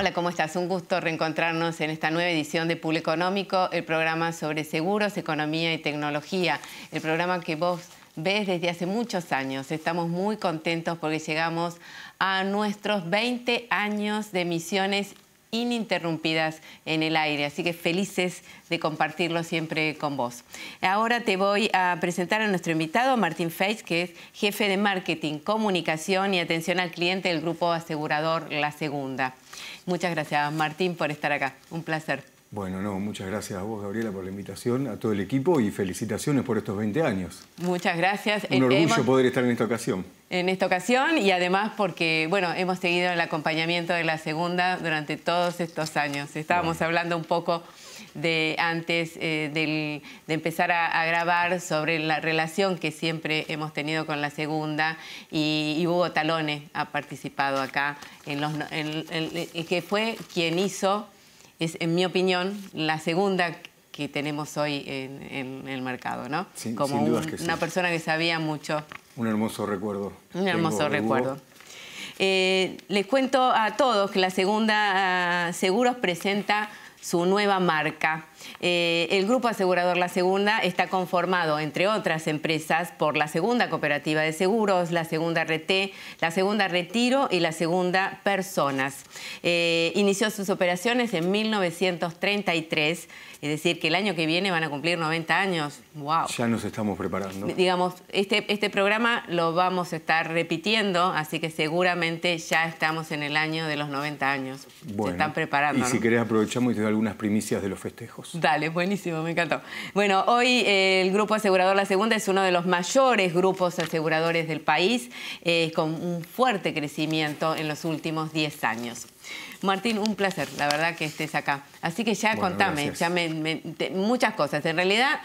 Hola, ¿cómo estás? Un gusto reencontrarnos en esta nueva edición de público Económico, el programa sobre seguros, economía y tecnología, el programa que vos ves desde hace muchos años. Estamos muy contentos porque llegamos a nuestros 20 años de emisiones ininterrumpidas en el aire. Así que felices de compartirlo siempre con vos. Ahora te voy a presentar a nuestro invitado, Martín Feitz, que es jefe de marketing, comunicación y atención al cliente del grupo asegurador La Segunda. Muchas gracias, Martín, por estar acá. Un placer. Bueno, no, muchas gracias a vos, Gabriela, por la invitación, a todo el equipo y felicitaciones por estos 20 años. Muchas gracias. Un eh, orgullo poder estar en esta ocasión. En esta ocasión y además porque, bueno, hemos seguido el acompañamiento de la segunda durante todos estos años. Estábamos hablando un poco de antes eh, de empezar a, grabar sobre la relación que siempre hemos tenido con la segunda y, Hugo Talones ha participado acá en los que fue quien hizo es, en mi opinión, la segunda que tenemos hoy en, el mercado, ¿no? Como una persona que sabía mucho. Un hermoso recuerdo. Un hermoso recuerdo. Eh, les cuento a todos que la segunda ah, Seguros presenta su nueva marca eh, el grupo asegurador La Segunda está conformado, entre otras empresas, por la Segunda Cooperativa de Seguros, la Segunda RT, la Segunda Retiro y la Segunda Personas. Eh, inició sus operaciones en 1933, es decir, que el año que viene van a cumplir 90 años. ¡Wow! Ya nos estamos preparando. Digamos, este, este, programa lo vamos a estar repitiendo, así que seguramente ya estamos en el año de los 90 años. Se están preparando. Y si querés aprovechamos y te doy algunas primicias de los festejos. Dale, buenísimo, me encantó. Bueno, hoy eh, el Grupo Asegurador La Segunda es uno de los mayores grupos aseguradores del país, eh, con un fuerte crecimiento en los últimos 10 años. Martín, un placer, la verdad que estés acá. Así que ya contame, ya muchas cosas. En realidad,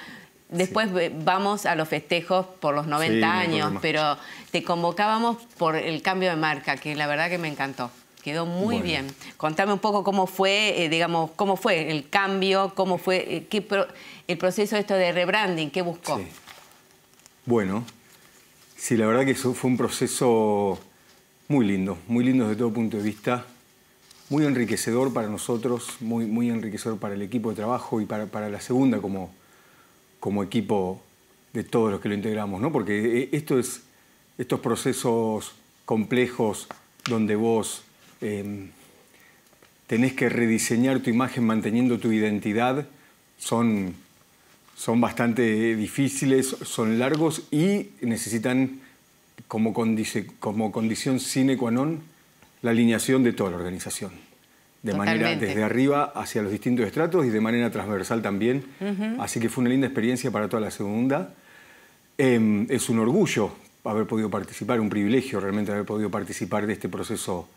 después vamos a los festejos por los 90 años, pero te convocábamos por el cambio de marca, que la verdad que me encantó quedó muy bien. Contame un poco cómo fue, eh, digamos, cómo fue el cambio, cómo fue eh, el proceso esto de rebranding, qué buscó. Bueno, sí, la verdad que eso fue un proceso muy lindo, muy lindo desde todo punto de vista, muy enriquecedor para nosotros, muy, muy enriquecedor para el equipo de trabajo y para, para la segunda como, como equipo de todos los que lo integramos, ¿no? Porque eh, esto es, estos procesos complejos donde vos Em, tenés que rediseñar tu imagen manteniendo tu identidad, son, son bastante difíciles, son largos y necesitan como, condición sine qua non la alineación de toda la organización. De manera desde arriba hacia los distintos estratos y de manera transversal también. Así que fue una linda experiencia para toda la segunda. Em, es un orgullo haber podido participar, un privilegio realmente haber podido participar de este proceso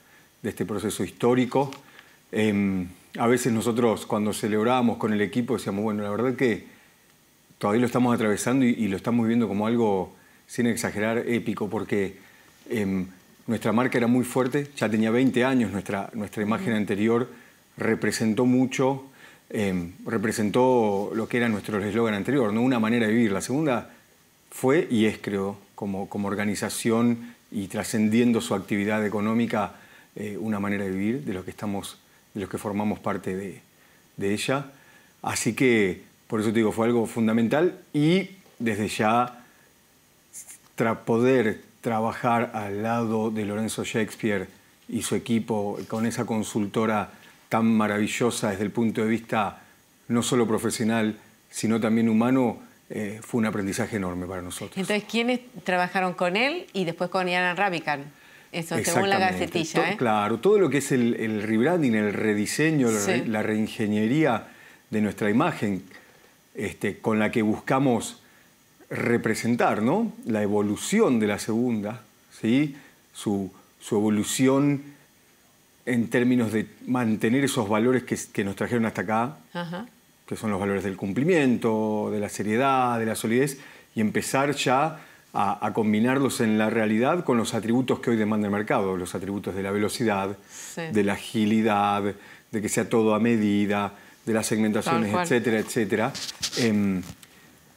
de este proceso histórico. Em, a veces nosotros cuando celebrábamos con el equipo decíamos, bueno, la verdad que todavía lo estamos atravesando y, lo estamos viviendo como algo, sin exagerar, épico, porque em, nuestra marca era muy fuerte, ya tenía 20 años, nuestra, nuestra imagen anterior representó mucho, em, representó lo que era nuestro eslogan anterior, ¿no? una manera de vivir. La segunda fue y es, creo, como, como organización y trascendiendo su actividad económica, eh, una manera de vivir de los que, estamos, de los que formamos parte de, ella. Así que, por eso te digo, fue algo fundamental y desde ya tra poder trabajar al lado de Lorenzo Shakespeare y su equipo con esa consultora tan maravillosa desde el punto de vista no solo profesional, sino también humano, eh, fue un aprendizaje enorme para nosotros. Entonces, ¿quiénes trabajaron con él y después con Ian Rabican? Eso, según la gacetilla. ¿eh? Claro, todo lo que es el, rebranding, el rediseño, la reingeniería de nuestra imagen este, con la que buscamos representar ¿no? la evolución de la segunda, ¿sí? su, evolución en términos de mantener esos valores que, nos trajeron hasta acá, que son los valores del cumplimiento, de la seriedad, de la solidez, y empezar ya a, combinarlos en la realidad con los atributos que hoy demanda el mercado, los atributos de la velocidad, de la agilidad, de que sea todo a medida, de las segmentaciones, etcétera, etcétera. Em,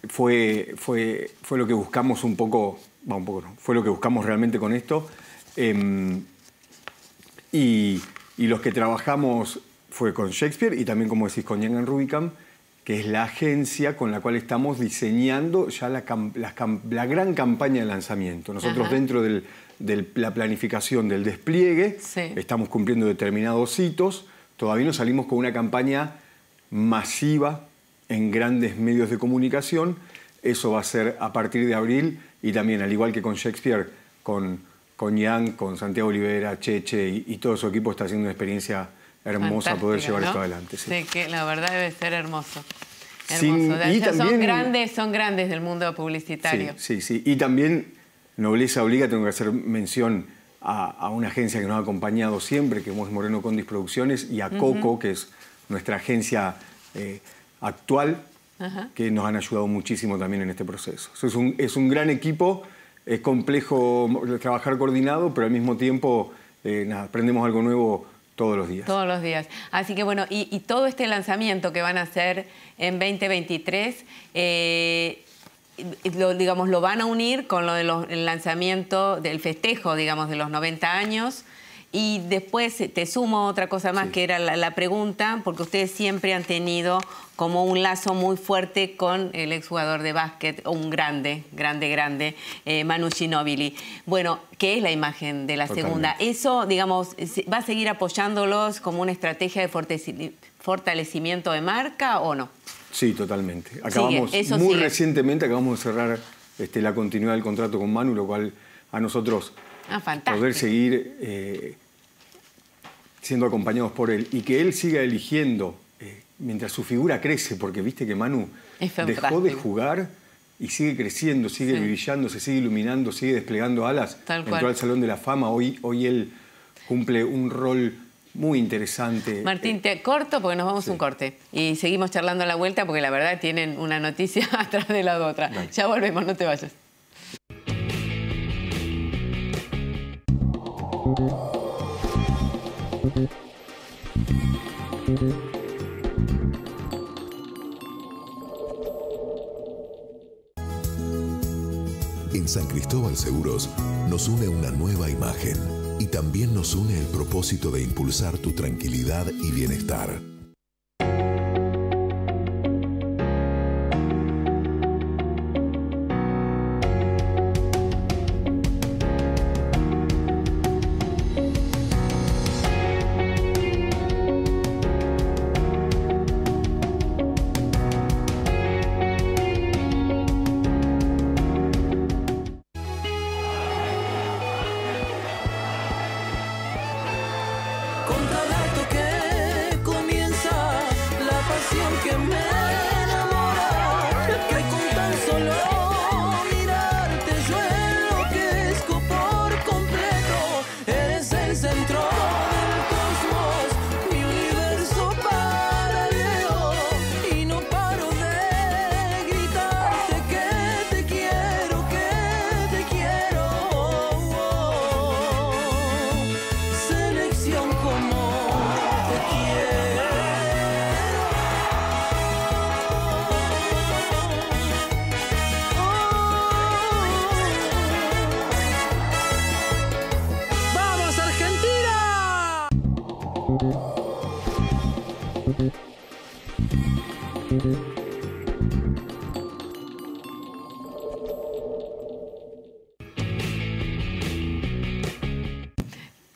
fue, fue, fue lo que buscamos un poco, un poco no, fue lo que buscamos realmente con esto. Em, y, y, los que trabajamos fue con Shakespeare y también, como decís, con en Rubicam que es la agencia con la cual estamos diseñando ya la, gran campaña de lanzamiento. Nosotros dentro de la planificación del despliegue estamos cumpliendo determinados hitos, todavía no salimos con una campaña masiva en grandes medios de comunicación, eso va a ser a partir de abril y también al igual que con Shakespeare, con, con con Santiago Olivera, Cheche y, y todo su equipo está haciendo una experiencia hermosa poder llevar esto adelante. que la verdad debe ser hermoso. Hermoso. son grandes, son grandes del mundo publicitario. Sí, sí, Y también Nobleza Obliga, tengo que hacer mención a, una agencia que nos ha acompañado siempre, que es Moreno Condis Producciones, y a Coco, que es nuestra agencia eh, actual, que nos han ayudado muchísimo también en este proceso. Es un, es un gran equipo, es complejo trabajar coordinado, pero al mismo tiempo eh, aprendemos algo nuevo todos los días. Todos los días. Así que bueno, y, todo este lanzamiento que van a hacer en 2023, eh, lo, digamos, lo van a unir con lo del lanzamiento del festejo, digamos, de los 90 años y después eh, te sumo otra cosa más que era la, pregunta, porque ustedes siempre han tenido como un lazo muy fuerte con el exjugador de básquet, un grande, grande, grande, eh, Manu Shinobili. Bueno, ¿qué es la imagen de la segunda? ¿Eso, digamos, va a seguir apoyándolos como una estrategia de fortalecimiento de marca o no? Sí, totalmente. Acabamos, muy recientemente acabamos de cerrar este, la continuidad del contrato con Manu, lo cual a nosotros ah, poder seguir eh, siendo acompañados por él y que él siga eligiendo eh, mientras su figura crece, porque viste que Manu dejó de jugar y sigue creciendo, sigue brillando, se sigue iluminando, sigue desplegando alas. Entró al Salón de la Fama, hoy, hoy él cumple un rol muy interesante. Martín, eh, te corto porque nos vamos un corte. Y seguimos charlando a la vuelta porque la verdad tienen una noticia atrás de la otra. Ya volvemos, no te vayas. En San Cristóbal Seguros nos une una nueva imagen y también nos une el propósito de impulsar tu tranquilidad y bienestar.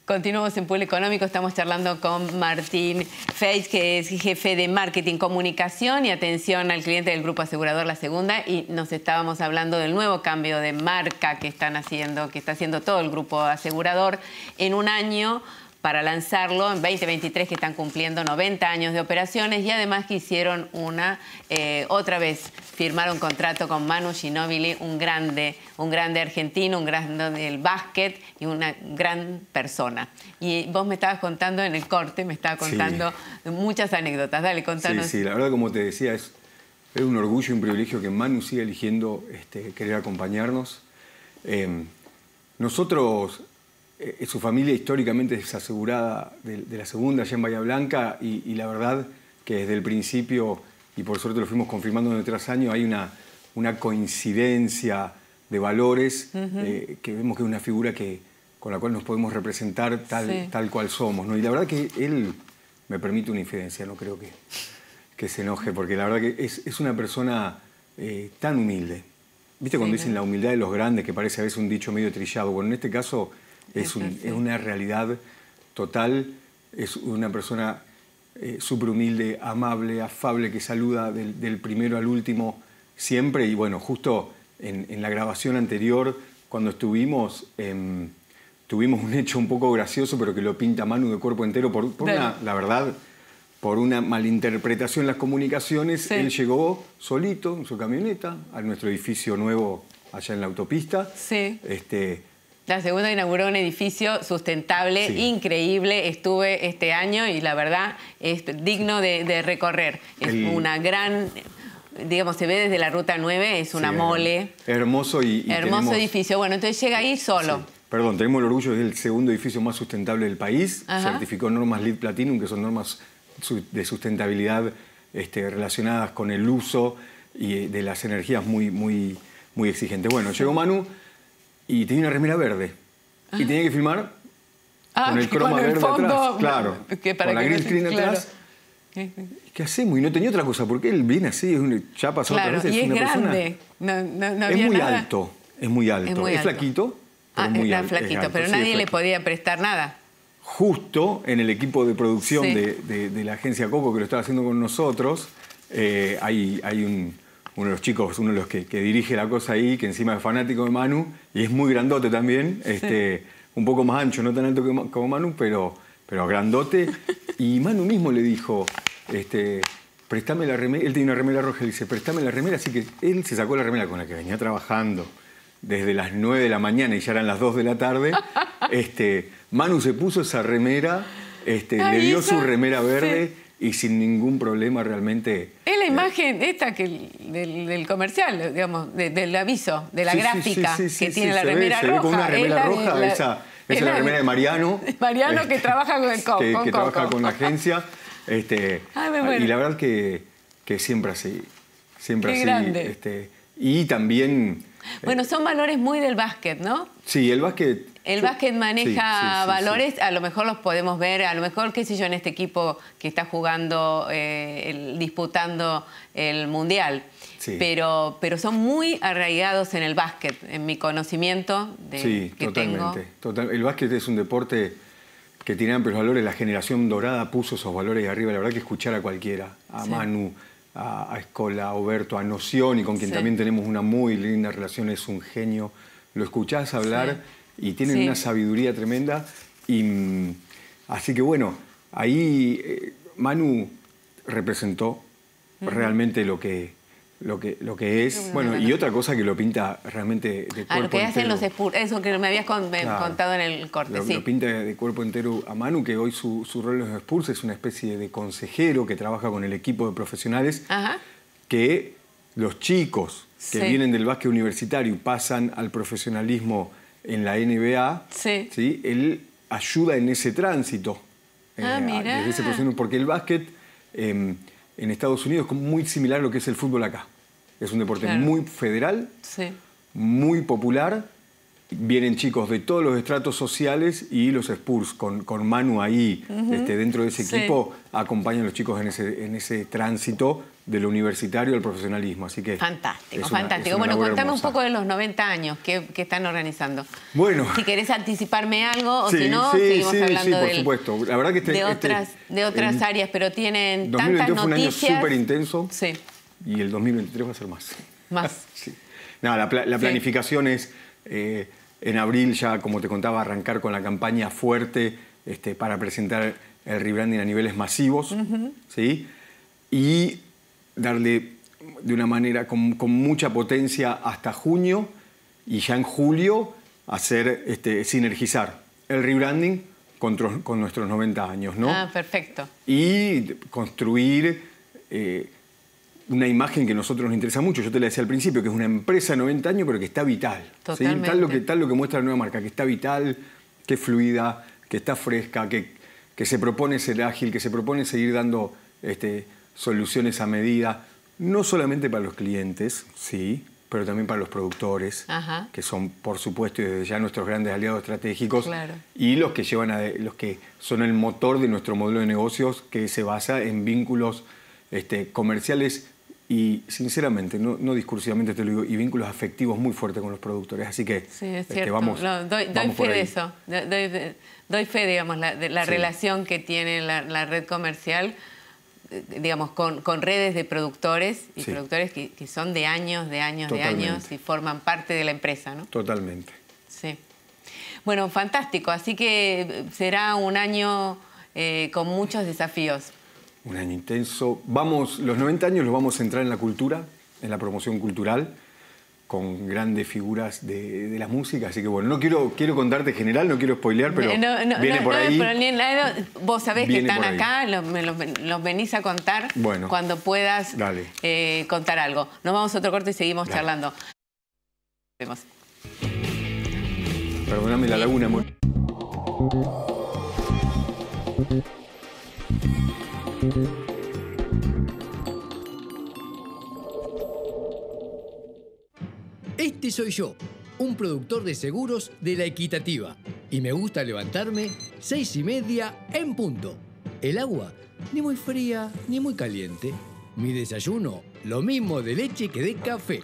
Continuamos en Pueblo Económico, estamos charlando con Martín Feis, que es jefe de marketing, comunicación y atención al cliente del Grupo Asegurador La Segunda, y nos estábamos hablando del nuevo cambio de marca que están haciendo, que está haciendo todo el Grupo Asegurador en un año para lanzarlo en 2023 que están cumpliendo 90 años de operaciones y además que hicieron una, eh, otra vez firmaron contrato con Manu Ginóbili, un grande, un grande argentino, un grande del básquet y una gran persona. Y vos me estabas contando en el corte, me estabas contando muchas anécdotas. Dale, contanos. Sí, sí, la verdad como te decía, es, es un orgullo y un privilegio que Manu siga eligiendo este, querer acompañarnos. Em, nosotros eh, eh, su familia históricamente es asegurada de, la segunda allá en Bahía Blanca y, la verdad que desde el principio, y por suerte lo fuimos confirmando en tras año, hay una, una coincidencia de valores eh, que vemos que es una figura que, con la cual nos podemos representar tal, tal cual somos. ¿no? Y la verdad que él, me permite una infidencia, no creo que, que se enoje, porque la verdad que es, una persona tan humilde. ¿Viste cuando dicen la humildad de los grandes, que parece a veces un dicho medio trillado? Bueno, en este caso es, una realidad total, es una persona eh, súper humilde, amable, afable, que saluda del, primero al último siempre. Y bueno, justo en, la grabación anterior, cuando estuvimos, em, tuvimos un hecho un poco gracioso, pero que lo pinta Manu de cuerpo entero, por, una, la verdad, por una malinterpretación en las comunicaciones. Él llegó solito en su camioneta a nuestro edificio nuevo allá en la autopista. Sí. Este, la segunda inauguró un edificio sustentable, increíble. Estuve este año y la verdad es digno de, recorrer. Es una gran digamos, se ve desde la ruta 9, es una mole. Hermoso y... hermoso edificio. Bueno, entonces llega ahí solo. Perdón, tenemos el orgullo, es el segundo edificio más sustentable del país. Certificó normas LEED Platinum, que son normas de sustentabilidad este, relacionadas con el uso y eh, de las energías muy, muy, muy exigentes. Bueno, llegó Manu y tenía una remera verde. Y ah. tenía que filmar ah, con el croma verde atrás. Claro. Que para con que la green screen atrás. ¿Qué hacemos? Y no tenía otra cosa, porque él viene así, es una chapa, claro, otra vez, y es, grande. No, no, es muy alto, es muy alto. Es, flaquito. Pero ah, muy era flaquito, pero nadie le podía prestar nada. Justo en el equipo de producción de, la agencia Coco que lo estaba haciendo con nosotros, eh, hay, hay un, uno de los chicos, uno de los que, dirige la cosa ahí, que encima es fanático de Manu, y es muy grandote también, este, un poco más ancho, no tan alto como Manu, pero, pero grandote. Y Manu mismo le dijo, este, préstame la remera, él tiene una remera roja, le dice, préstame la remera, así que él se sacó la remera con la que venía trabajando desde las 9 de la mañana y ya eran las 2 de la tarde, este, Manu se puso esa remera, este, le dio su remera verde y sin ningún problema realmente. Es la eh, imagen esta que, del, comercial, digamos, del aviso, de la gráfica que tiene la remera ve, roja. Con una remera roja, esa, es, la, remera de Mariano. Mariano que eh, trabaja con el co Que, con que trabaja con la agencia. Este, y la verdad que, que siempre así. Siempre así. Este, y también bueno, son valores muy del básquet, ¿no? Sí, el básquet. El básquet maneja valores, a lo mejor los podemos ver, a lo mejor, qué sé yo, en este equipo que está jugando, eh, disputando el Mundial. Pero, pero son muy arraigados en el básquet, en mi conocimiento sí, totalmente, el básquet es un deporte que tiene amplios valores, la generación dorada puso esos valores arriba, la verdad que escuchar a cualquiera, a Manu, a, Escola, a Oberto, a Noción, y con quien también tenemos una muy linda relación, es un genio. Lo escuchás hablar y tienen una sabiduría tremenda. Y, mm, así que bueno, ahí eh, Manu representó realmente lo que, lo que, lo que es. Bueno, y otra cosa que lo pinta realmente de cuerpo entero. Ah, lo que hacen los eso que me habías contado en el corte, sí. Lo pinta de cuerpo entero a Manu, que hoy su, su rol es los Spurs es una especie de consejero que trabaja con el equipo de profesionales, que los chicos que vienen del básquet universitario pasan al profesionalismo en la NBA, sí. él ayuda en ese tránsito. Eh, ah, porque el básquet... Em, en Estados Unidos es muy similar a lo que es el fútbol acá. Es un deporte muy federal, muy popular vienen chicos de todos los estratos sociales y los Spurs, con, con Manu ahí, este, dentro de ese equipo, acompañan a los chicos en ese, en ese tránsito del universitario al profesionalismo. Así que fantástico, fantástico. Bueno, contame un poco de los 90 años que, están organizando. Bueno. Si querés anticiparme algo o si no, sí, seguimos sí, hablando sí, por supuesto. La verdad que este- de este- otras, de otras áreas, pero tienen tantas noticias. fue un año súper intenso. Sí. Y el 2023 va a ser más. Más. sí. Nada, la planificación es eh, en abril ya, como te contaba, arrancar con la campaña fuerte este, para presentar el rebranding a niveles masivos, ¿sí? Y darle de una manera con, mucha potencia hasta junio y ya en julio hacer, este, sinergizar el rebranding con, nuestros 90 años, ¿no? Ah, perfecto. Y construir eh, una imagen que a nosotros nos interesa mucho. Yo te la decía al principio, que es una empresa de 90 años, pero que está vital. Tal, lo que, tal lo que muestra la nueva marca, que está vital, que es fluida, que está fresca, que, que se propone ser ágil, que se propone seguir dando este, soluciones a medida, no solamente para los clientes, sí, pero también para los productores, que son, por supuesto, desde ya nuestros grandes aliados estratégicos y los que llevan a, los que son el motor de nuestro modelo de negocios que se basa en vínculos este, comerciales y sinceramente, no, discursivamente te lo digo, y vínculos afectivos muy fuertes con los productores. Así que es este, vamos. doy, fe de eso. Doy, fe, digamos, de la relación que tiene la, red comercial, eh, digamos, con, con, redes de productores y productores que, son de años, de años, de años y forman parte de la empresa, ¿no? Totalmente. Sí. Bueno, fantástico. Así que eh, será un año eh, con muchos desafíos. Un año intenso. Vamos, los 90 años los vamos a centrar en la cultura, en la promoción cultural, con grandes figuras de, la música. Así que bueno, no quiero, quiero contarte general, no quiero spoilear, pero viene por ahí. vos sabés que están acá, los, venís a contar cuando puedas eh, contar algo. Nos vamos a otro corte y seguimos charlando. Vemos. Perdóname la laguna, amor. Este soy yo, un productor de seguros de la equitativa. Y me gusta levantarme seis y media en punto. El agua, ni muy fría ni muy caliente. Mi desayuno, lo mismo de leche que de café.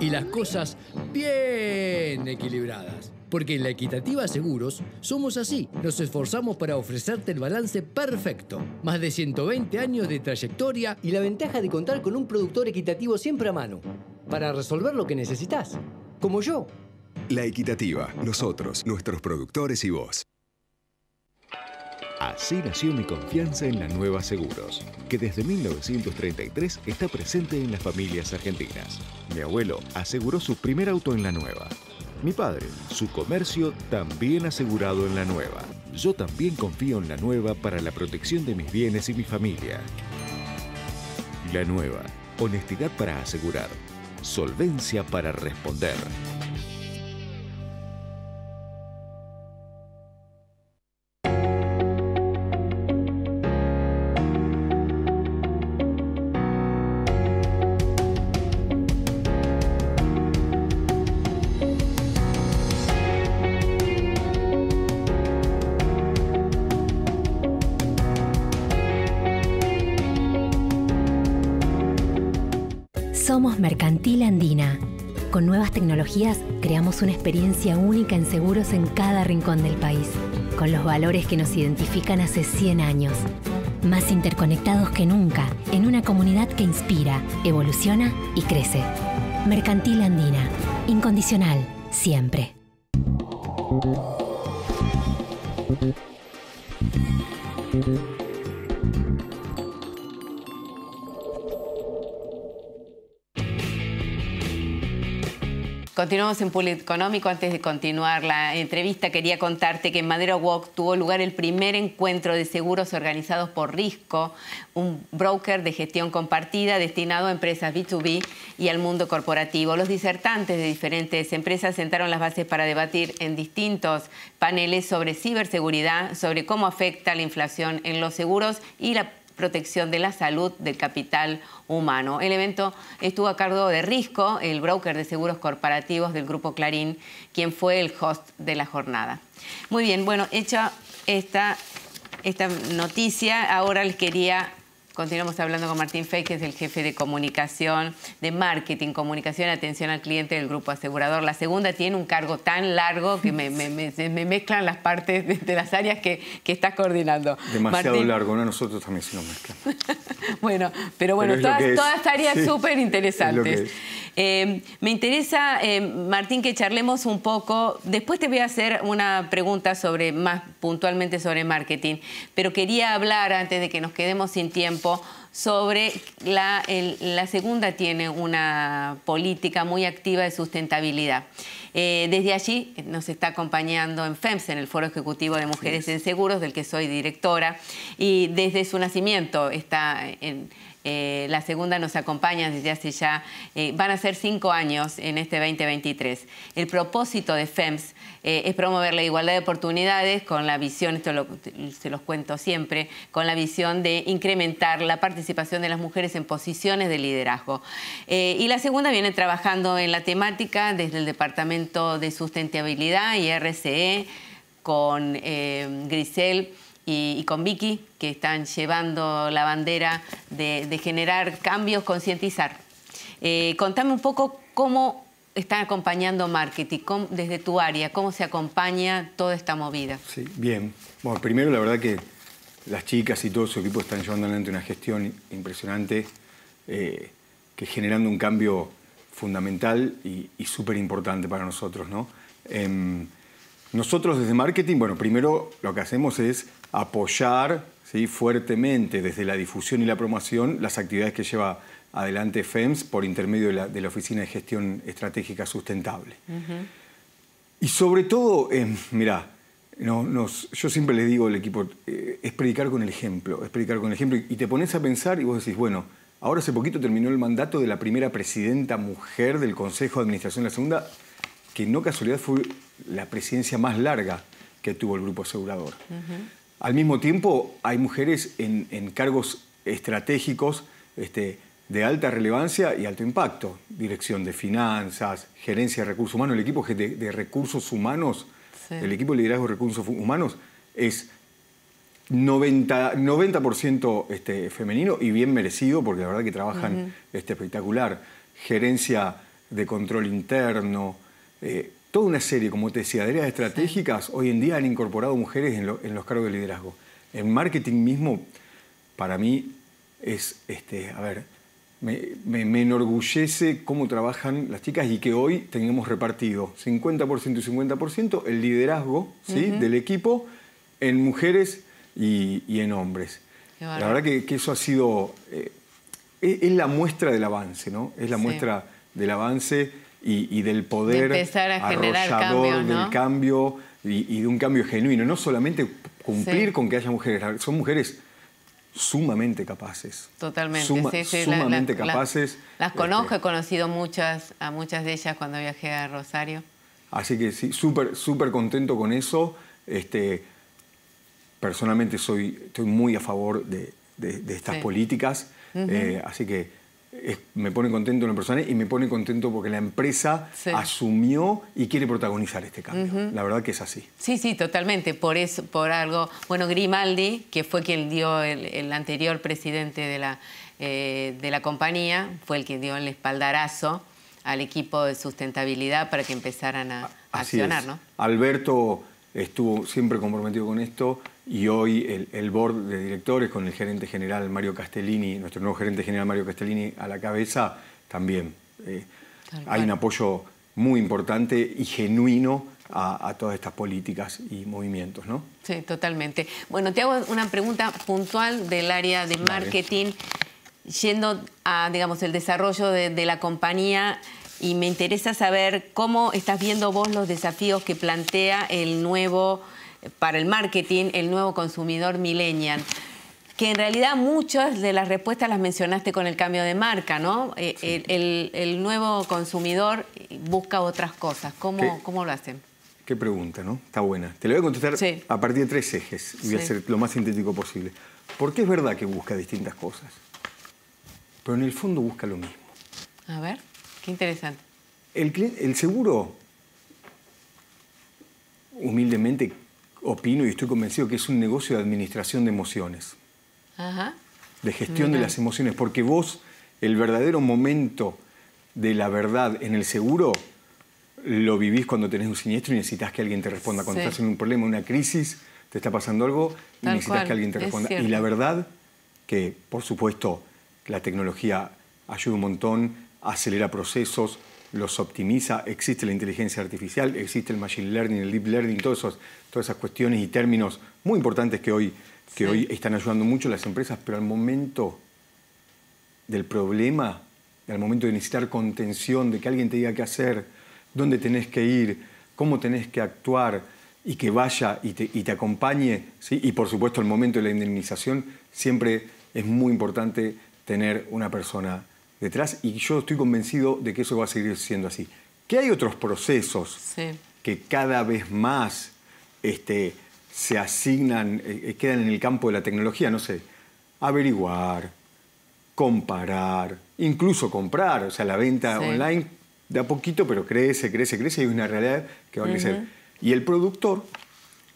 Y las cosas bien equilibradas. Porque en la Equitativa Seguros somos así, nos esforzamos para ofrecerte el balance perfecto. Más de 120 años de trayectoria y la ventaja de contar con un productor equitativo siempre a mano, para resolver lo que necesitas, como yo. La Equitativa, nosotros, nuestros productores y vos. Así nació mi confianza en la Nueva Seguros, que desde 1933 está presente en las familias argentinas. Mi abuelo aseguró su primer auto en la Nueva mi padre, su comercio también asegurado en la nueva. Yo también confío en la nueva para la protección de mis bienes y mi familia. La nueva. Honestidad para asegurar. Solvencia para responder. Somos Mercantil Andina. Con nuevas tecnologías creamos una experiencia única en seguros en cada rincón del país, con los valores que nos identifican hace 100 años. Más interconectados que nunca, en una comunidad que inspira, evoluciona y crece. Mercantil Andina. Incondicional, siempre. Continuamos en Económico. Antes de continuar la entrevista, quería contarte que en Madero Walk tuvo lugar el primer encuentro de seguros organizados por Risco, un broker de gestión compartida destinado a empresas B2B y al mundo corporativo. Los disertantes de diferentes empresas sentaron las bases para debatir en distintos paneles sobre ciberseguridad, sobre cómo afecta la inflación en los seguros y la protección de la salud del capital humano. El evento estuvo a cargo de Risco, el broker de seguros corporativos del Grupo Clarín, quien fue el host de la jornada. Muy bien, bueno, hecha esta, esta noticia, ahora les quería Continuamos hablando con Martín Fey, que es el jefe de comunicación, de marketing, comunicación, atención al cliente del grupo asegurador. La segunda tiene un cargo tan largo que me, mezclan las partes de, las áreas que, estás coordinando. Demasiado largo, ¿no? nosotros también se nos mezclan. bueno, pero bueno, todas, todas, áreas súper interesantes. Eh, me interesa, eh, Martín, que charlemos un poco. Después te voy a hacer una pregunta sobre más puntualmente sobre marketing, pero quería hablar antes de que nos quedemos sin tiempo sobre la, segunda tiene una política muy activa de sustentabilidad. Eh, desde allí nos está acompañando en FEMS, en el Foro Ejecutivo de Mujeres en Seguros, del que soy directora, y desde su nacimiento está en, eh, la segunda nos acompaña desde hace ya, eh, van a ser cinco años en este 2023. El propósito de FEMS eh, es promover la igualdad de oportunidades con la visión, esto se los cuento siempre, con la visión de incrementar la participación de las mujeres en posiciones de liderazgo. y la segunda viene trabajando en la temática desde el Departamento de Sustentabilidad y RCE con Grisel y, con Vicky, que están llevando la bandera de, generar cambios, concientizar. Eh, contame un poco cómo están acompañando marketing, desde tu área, cómo se acompaña toda esta movida. Sí, bien. Bueno, primero la verdad que las chicas y todo su equipo están llevando adelante una gestión impresionante, eh, que generando un cambio fundamental y, súper importante para nosotros, ¿no? Em, nosotros desde marketing, bueno, primero lo que hacemos es apoyar ¿sí? fuertemente desde la difusión y la promoción las actividades que lleva adelante FEMS por intermedio de la, Oficina de Gestión Estratégica Sustentable. Y sobre todo, eh, mirá, yo siempre les digo al equipo, eh, es predicar con el ejemplo, es predicar con el ejemplo. Y te pones a pensar y vos decís, bueno, ahora hace poquito terminó el mandato de la primera presidenta mujer del Consejo de Administración, de la segunda, que no casualidad fue la presidencia más larga que tuvo el grupo asegurador. Al mismo tiempo, hay mujeres en, cargos estratégicos este, de alta relevancia y alto impacto. Dirección de finanzas, gerencia de recursos humanos, el equipo de, recursos humanos, el equipo de liderazgo de recursos humanos es 90%, este, femenino y bien merecido porque la verdad que trabajan espectacular. Gerencia de control interno, eh, toda una serie, como te decía, de áreas estratégicas, hoy en día han incorporado mujeres en, los cargos de liderazgo. En marketing mismo, para mí, es, este, a ver, me, enorgullece cómo trabajan las chicas y que hoy tenemos repartido 50% y 50% el liderazgo del equipo en mujeres y, en hombres. La verdad que, eso ha sido... Eh, e, es, la muestra del avance, ¿no? Es la muestra del avance y, del poder de empezar a del cambio y, de un cambio genuino. No solamente cumplir con que haya mujeres, son mujeres sumamente capaces. Totalmente, sumamente capaces. las este, conozco, he conocido muchas, a muchas de ellas cuando viajé a Rosario. Así que sí, súper, súper contento con eso. Este, personalmente soy, estoy muy a favor de, estas políticas. Eh, así que me pone contento en persona y me pone contento porque la empresa asumió y quiere protagonizar este cambio. La verdad que es así. Sí, sí, totalmente. Por eso, por algo. Bueno, Grimaldi, que fue quien dio el, anterior presidente de la, eh, de la compañía, fue el que dio el espaldarazo al equipo de sustentabilidad para que empezaran a, accionar, ¿no? Alberto estuvo siempre comprometido con esto y hoy el, board de directores con el gerente general Mario Castellini, nuestro nuevo gerente general Mario Castellini a la cabeza, también. Eh, hay un apoyo muy importante y genuino a, todas estas políticas y movimientos, ¿no? Sí, totalmente. Bueno, te hago una pregunta puntual del área de marketing, yendo a, digamos, el desarrollo de la compañía y me interesa saber cómo estás viendo vos los desafíos que plantea el nuevo para el marketing, el nuevo consumidor millennial que en realidad muchas de las respuestas las mencionaste con el cambio de marca, ¿no? Eh, el, nuevo consumidor busca otras cosas. ¿Cómo, ¿Cómo lo hacen? Qué pregunta, ¿no? Está buena. Te lo voy a contestar a partir de tres ejes y voy a ser lo más sintético posible. Porque es verdad que busca distintas cosas, pero en el fondo busca lo mismo. A ver, qué interesante. el seguro, humildemente, opino y estoy convencido que es un negocio de administración de emociones. De gestión de las emociones. Porque vos, el verdadero momento de la verdad en el seguro, lo vivís cuando tenés un siniestro y necesitas que alguien te responda. Cuando estás en un problema, una crisis, te está pasando algo y necesitas que alguien te responda. Y la verdad que, por supuesto, la tecnología ayuda un montón, acelera procesos, los optimiza, existe la inteligencia artificial, existe el machine learning, el deep learning, todas esas cuestiones y términos muy importantes que hoy, que hoy están ayudando mucho a las empresas, pero al momento del problema, al momento de necesitar contención, de que alguien te diga qué hacer, dónde tenés que ir, cómo tenés que actuar y que vaya y te, acompañe, y por supuesto el momento de la indemnización, siempre es muy importante tener una persona detrás y yo estoy convencido de que eso va a seguir siendo así. Que hay otros procesos que cada vez más este, se asignan, eh, eh, quedan en el campo de la tecnología, no sé, averiguar, comparar, incluso comprar, o sea, la venta online da poquito, pero crece, crece, crece y es una realidad que va a crecer. Y el productor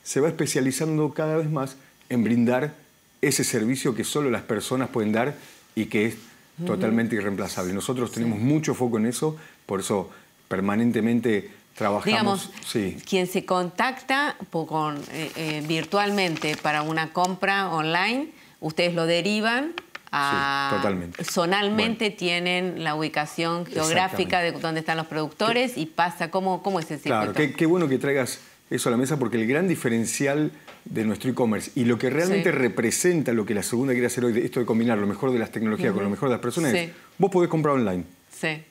se va especializando cada vez más en brindar ese servicio que solo las personas pueden dar y que es totalmente irreemplazable. Nosotros tenemos mucho foco en eso, por eso permanentemente trabajamos. Digamos, quien se contacta eh, eh, virtualmente para una compra online, ustedes lo derivan a, totalmente. Zonalmente tienen la ubicación geográfica de dónde están los productores y pasa, ¿cómo, cómo es ese. Claro, qué, qué, bueno que traigas eso a la mesa porque el gran diferencial de nuestro e-commerce y lo que realmente representa lo que la segunda quiere hacer hoy, esto de combinar lo mejor de las tecnologías con lo mejor de las personas, vos podés comprar online. Sí.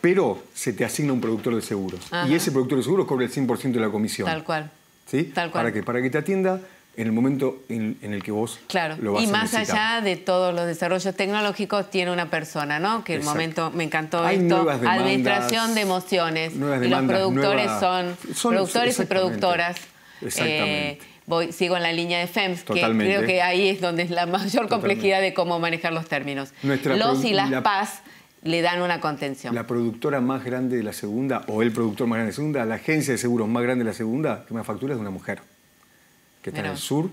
Pero se te asigna un productor de seguros. Y ese productor de seguros cobra el 100% de la comisión. Tal cual. ¿Sí? Tal cual. ¿Para que Para que te atienda en el momento en, el que vos claro. lo vas y más allá de todos los desarrollos tecnológicos tiene una persona, ¿no? Que el momento me encantó Hay esto, demandas, administración de emociones nuevas demandas, y los productores son, productores y productoras. Eh, exactamente voy, sigo en la línea de FEMS, que creo que ahí es donde es la mayor complejidad de cómo manejar los términos. los y las la, PAS le dan una contención. La productora más grande de la segunda, o el productor más grande de la segunda, la agencia de seguros más grande de la segunda, que factura es una mujer, que está en el sur,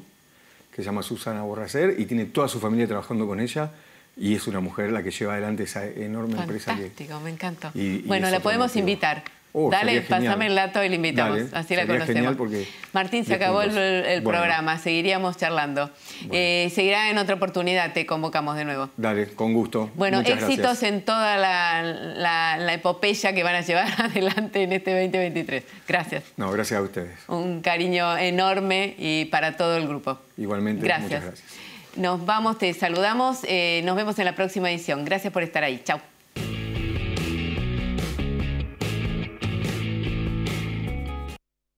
que se llama Susana Borracer, y tiene toda su familia trabajando con ella. Y es una mujer la que lleva adelante esa enorme empresa. Fantástico, me encanta bueno, la podemos invitar Oh, Dale, pasame el dato y le invitamos. Así la conocemos. Martín, se acabó el, programa. Seguiríamos charlando. Eh, seguirá en otra oportunidad. Te convocamos de nuevo. Dale, con gusto. Bueno, éxitos en toda la, epopeya que van a llevar adelante en este 2023. Gracias. No, gracias a ustedes. Un cariño enorme y para todo el grupo. Igualmente. Gracias. Muchas gracias. Nos vamos, te saludamos. Eh, nos vemos en la próxima edición. Gracias por estar ahí. Chao.